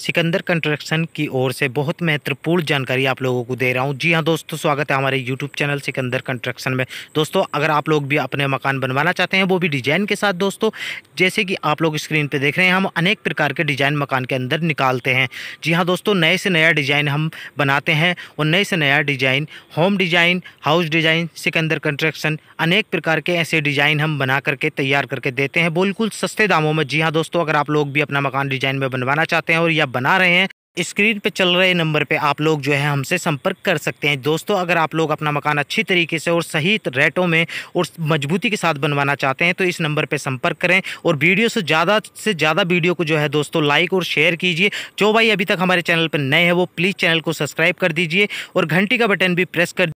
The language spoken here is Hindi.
सिकंदर कंस्ट्रक्शन की ओर से बहुत महत्वपूर्ण जानकारी आप लोगों को दे रहा हूँ जी हाँ दोस्तों स्वागत है हमारे यूट्यूब चैनल सिकंदर कंस्ट्रक्शन में दोस्तों अगर आप लोग भी अपने मकान बनवाना चाहते हैं वो भी डिजाइन के साथ दोस्तों जैसे कि आप लोग स्क्रीन पर देख रहे हैं हम अनेक प्रकार के डिजाइन मकान के अंदर निकालते हैं जी हाँ दोस्तों नए से नया डिजाइन हम बनाते हैं और नए से नया design home design house design Sikandar construction अनेक प्रकार के ऐसे डिजाइन हम बना करके तैयार करके देते हैं बिल्कुल सस्ते दामों में जी हाँ दोस्तों अगर आप लोग भी अपना मकान डिजाइन में बनवाना चाहते हैं और या बना रहे हैं स्क्रीन पे चल रहे नंबर पे आप लोग जो है हमसे संपर्क कर सकते हैं दोस्तों अगर आप लोग अपना मकान अच्छी तरीके से और सही रेटों में और मजबूती के साथ बनवाना चाहते हैं तो इस नंबर पे संपर्क करें और वीडियो से ज़्यादा से ज़्यादा वीडियो को जो है दोस्तों लाइक और शेयर कीजिए जो भाई अभी तक हमारे चैनल पर नए हैं वो प्लीज़ चैनल को सब्सक्राइब कर दीजिए और घंटी का बटन भी प्रेस कर